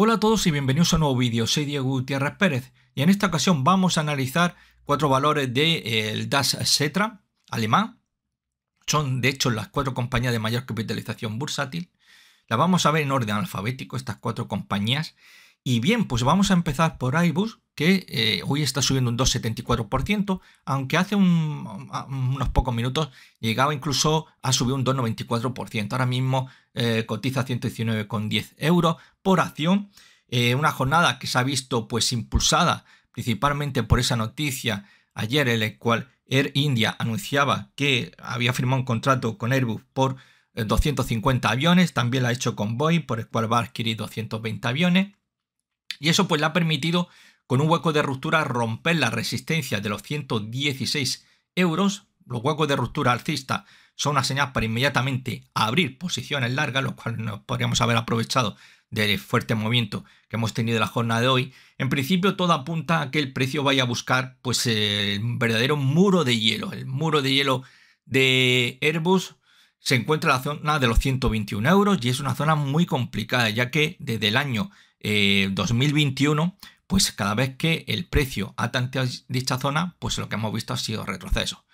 Hola a todos y bienvenidos a un nuevo vídeo, soy Diego Gutiérrez Pérez y en esta ocasión vamos a analizar cuatro valores del de, eh, DAS Setra alemán. Son de hecho las cuatro compañías de mayor capitalización bursátil. Las vamos a ver en orden alfabético, estas cuatro compañías. Y bien, pues vamos a empezar por Airbus, que eh, hoy está subiendo un 2,74%, aunque hace unos pocos minutos llegaba incluso a subir un 2,94%. Ahora mismo eh, cotiza 119,10 euros por acción. Eh, una jornada que se ha visto pues impulsada principalmente por esa noticia ayer en la cual Air India anunciaba que había firmado un contrato con Airbus por 250 aviones, también la ha hecho con Boeing, por el cual va a adquirir 220 aviones. Y eso pues le ha permitido con un hueco de ruptura romper la resistencia de los 116 euros. Los huecos de ruptura alcista son una señal para inmediatamente abrir posiciones largas, lo cual nos podríamos haber aprovechado del fuerte movimiento que hemos tenido en la jornada de hoy. En principio todo apunta a que el precio vaya a buscar pues el verdadero muro de hielo, el muro de hielo de Airbus se encuentra en la zona de los 121 euros y es una zona muy complicada ya que desde el año 2021, eh, pues cada vez que el precio ha tanteado dicha zona, pues lo que hemos visto ha sido retroceso.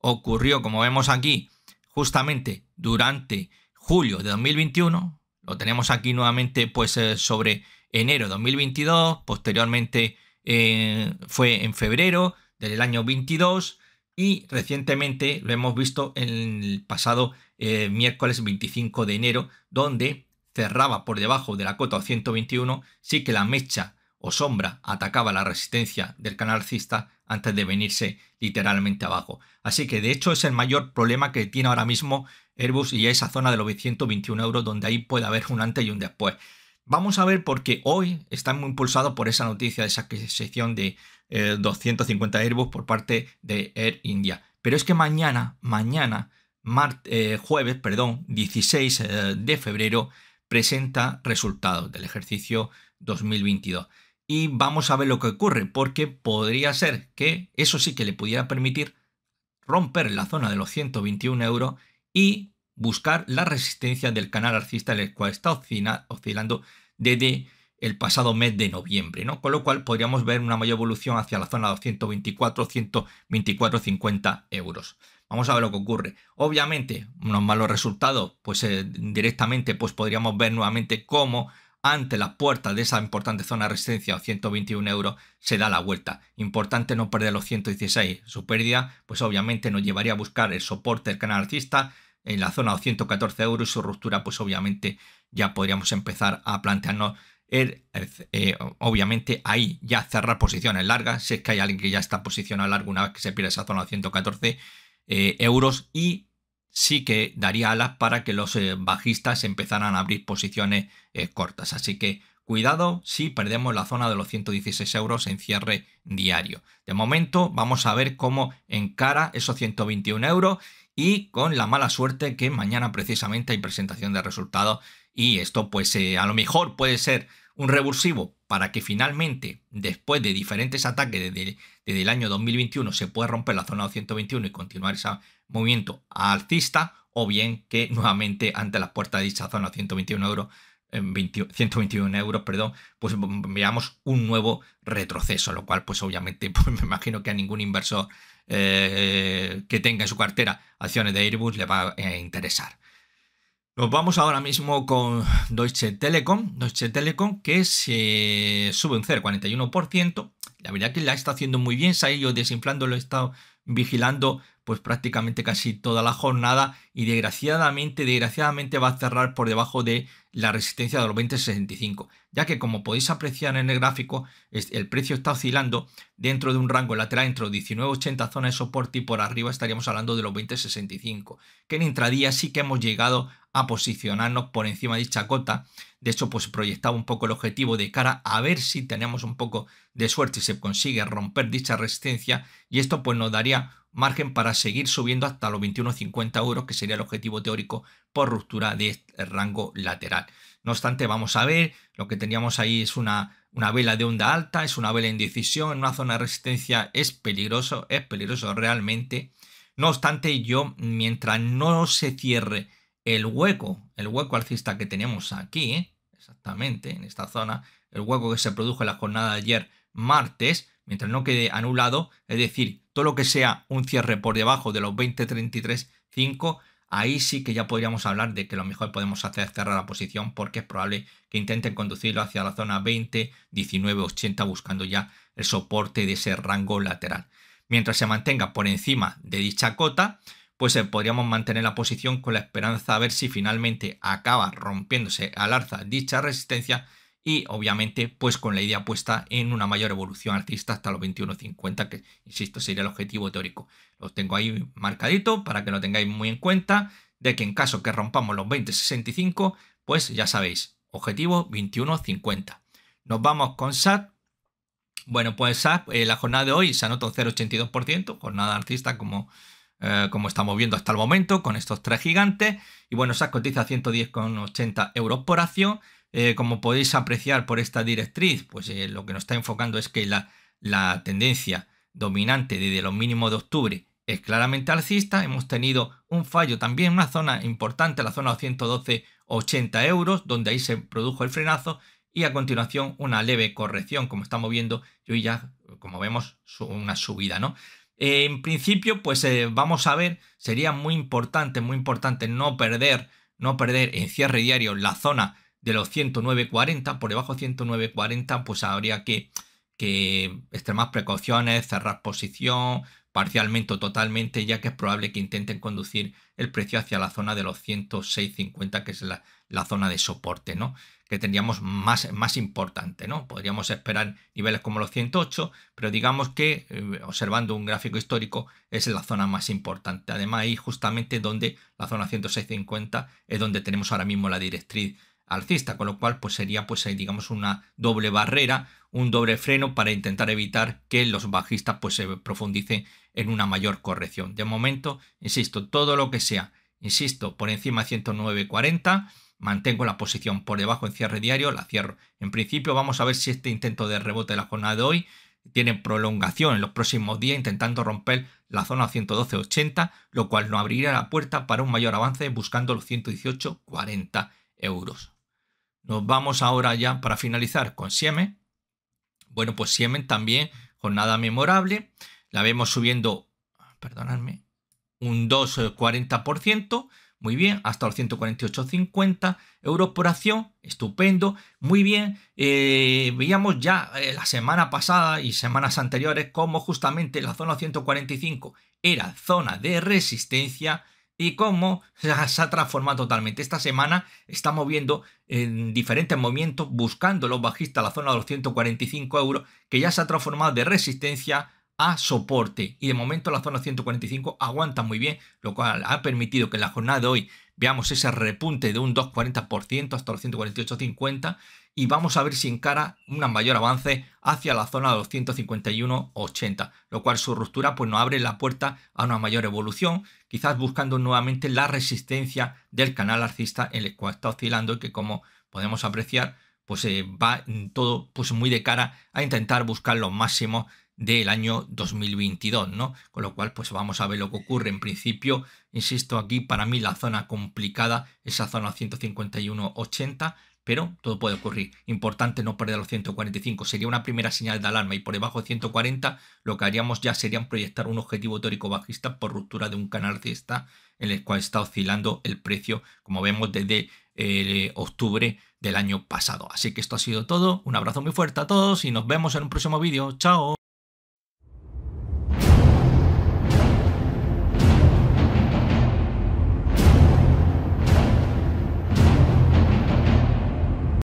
Ocurrió, como vemos aquí, justamente durante julio de 2021, lo tenemos aquí nuevamente pues eh, sobre enero de 2022, posteriormente eh, fue en febrero del año 22 y recientemente lo hemos visto en el pasado miércoles 25 de enero, donde cerraba por debajo de la cota 121, sí que la mecha o sombra atacaba la resistencia del canal antes de venirse literalmente abajo. Así que de hecho es el mayor problema que tiene ahora mismo Airbus y esa zona de los 121 euros donde ahí puede haber un antes y un después. Vamos a ver porque hoy está muy impulsado por esa noticia de esa adquisición de 250 eh, Airbus por parte de Air India. Pero es que mañana, mañana, eh, jueves, perdón, 16 eh, de febrero, presenta resultados del ejercicio 2022. Y vamos a ver lo que ocurre, porque podría ser que eso sí que le pudiera permitir romper la zona de los 121 euros y buscar la resistencia del canal arcista en el cual está oscilando desde el pasado mes de noviembre, ¿no? Con lo cual podríamos ver una mayor evolución hacia la zona de los 124, 124, 50 euros. Vamos a ver lo que ocurre. Obviamente, unos malos resultados, pues eh, directamente pues podríamos ver nuevamente cómo ante las puertas de esa importante zona de resistencia de 121 euros se da la vuelta. Importante no perder los 116. Su pérdida, pues obviamente nos llevaría a buscar el soporte del canal alcista en la zona de 114 euros y su ruptura, pues obviamente ya podríamos empezar a plantearnos eh, obviamente ahí ya cerrar posiciones largas, si es que hay alguien que ya está posicionado largo una vez que se pierde esa zona de 114 eh, euros y sí que daría alas para que los eh, bajistas empezaran a abrir posiciones eh, cortas. Así que cuidado si perdemos la zona de los 116 euros en cierre diario. De momento vamos a ver cómo encara esos 121 euros y con la mala suerte que mañana precisamente hay presentación de resultados y esto pues a lo mejor puede ser un revulsivo para que finalmente, después de diferentes ataques desde, el año 2021, se pueda romper la zona 221 y continuar ese movimiento alcista, o bien que nuevamente ante las puertas de dicha zona 121 euros 121 em, euros, perdón, pues veamos un nuevo retroceso, lo cual pues obviamente pues, me imagino que a ningún inversor eh, que tenga en su cartera acciones de Airbus le va a interesar. Nos vamos ahora mismo con Deutsche Telekom, Deutsche Telekom que se sube un 0,41%. La verdad que la está haciendo muy bien, se ha ido desinflando, lo he estado vigilando pues prácticamente casi toda la jornada y desgraciadamente, desgraciadamente va a cerrar por debajo de la resistencia de los 20.65, ya que como podéis apreciar en el gráfico, el precio está oscilando dentro de un rango lateral entre los 19.80 zona de soporte y por arriba estaríamos hablando de los 20.65, que en intradía sí que hemos llegado a posicionarnos por encima de dicha cota, de hecho pues proyectaba un poco el objetivo de cara a ver si tenemos un poco de suerte y se consigue romper dicha resistencia y esto pues nos daría margen para seguir subiendo hasta los 21,50 euros, que sería el objetivo teórico por ruptura de este rango lateral. No obstante, vamos a ver, lo que teníamos ahí es una, una vela de onda alta, es una vela en decisión, en una zona de resistencia es peligroso, es peligroso realmente. No obstante, yo, mientras no se cierre el hueco, el hueco alcista que tenemos aquí, exactamente en esta zona, el hueco que se produjo en la jornada de ayer martes, mientras no quede anulado, es decir, todo lo que sea un cierre por debajo de los 5, ahí sí que ya podríamos hablar de que lo mejor podemos hacer es cerrar la posición porque es probable que intenten conducirlo hacia la zona 20, 19, 80 buscando ya el soporte de ese rango lateral. Mientras se mantenga por encima de dicha cota, pues eh, podríamos mantener la posición con la esperanza a ver si finalmente acaba rompiéndose al alza dicha resistencia y obviamente pues con la idea puesta en una mayor evolución artista hasta los 21.50 que insisto sería el objetivo teórico. Los tengo ahí marcadito para que lo tengáis muy en cuenta de que en caso que rompamos los 20.65 pues ya sabéis, objetivo 21.50. Nos vamos con SAT. Bueno pues SAT, eh, la jornada de hoy se anota un 0,82%, jornada artista como... Eh, como estamos viendo hasta el momento, con estos tres gigantes. Y bueno, SAT cotiza 110,80 euros por acción eh, como podéis apreciar por esta directriz, pues eh, lo que nos está enfocando es que la, tendencia dominante desde los mínimos de octubre es claramente alcista. Hemos tenido un fallo también en una zona importante, la zona 112,80 euros, donde ahí se produjo el frenazo y a continuación una leve corrección, como estamos viendo, y hoy ya, como vemos, una subida, ¿no? Eh, en principio, pues vamos a ver, sería muy importante, muy importante no perder, no perder en cierre diario la zona de los 109.40, por debajo de 109.40, pues habría que, que extremar precauciones, cerrar posición, parcialmente o totalmente, ya que es probable que intenten conducir el precio hacia la zona de los 106.50, que es la, zona de soporte, ¿no? Que tendríamos más, más importante, ¿no? Podríamos esperar niveles como los 108, pero digamos que, eh, observando un gráfico histórico, es la zona más importante. Además, ahí justamente donde la zona 106.50 es donde tenemos ahora mismo la directriz alcista, con lo cual pues sería pues digamos una doble barrera, un doble freno para intentar evitar que los bajistas pues se profundicen en una mayor corrección. De momento, insisto, todo lo que sea, insisto, por encima de 109.40, mantengo la posición por debajo en cierre diario, la cierro. En principio vamos a ver si este intento de rebote de la jornada de hoy tiene prolongación en los próximos días intentando romper la zona 112.80, lo cual no abrirá la puerta para un mayor avance buscando los 118.40 euros. Nos vamos ahora ya para finalizar con Siemen, Bueno, pues Siemen también, jornada memorable. La vemos subiendo, perdonadme, un 2,40%. Muy bien, hasta los 148,50 euros por acción, estupendo, muy bien. Eh, veíamos ya eh, la semana pasada y semanas anteriores cómo justamente la zona 145 era zona de resistencia y cómo se ha transformado totalmente. Esta semana estamos viendo en diferentes movimientos, buscando los bajistas la zona de los 145 euros, que ya se ha transformado de resistencia a soporte. Y de momento la zona 145 aguanta muy bien, lo cual ha permitido que la jornada de hoy veamos ese repunte de un 2,40% hasta los 148,50 y vamos a ver si encara un mayor avance hacia la zona de los 151,80, lo cual su ruptura pues nos abre la puerta a una mayor evolución, quizás buscando nuevamente la resistencia del canal arcista en el cual está oscilando y que como podemos apreciar pues eh, va todo pues muy de cara a intentar buscar los máximos del año 2022, ¿no? Con lo cual, pues vamos a ver lo que ocurre. En principio, insisto, aquí para mí la zona complicada, esa zona 151.80, pero todo puede ocurrir. Importante no perder los 145, sería una primera señal de alarma y por debajo de 140 lo que haríamos ya sería proyectar un objetivo teórico bajista por ruptura de un canal esta en el cual está oscilando el precio, como vemos desde eh, octubre del año pasado. Así que esto ha sido todo, un abrazo muy fuerte a todos y nos vemos en un próximo vídeo. Chao.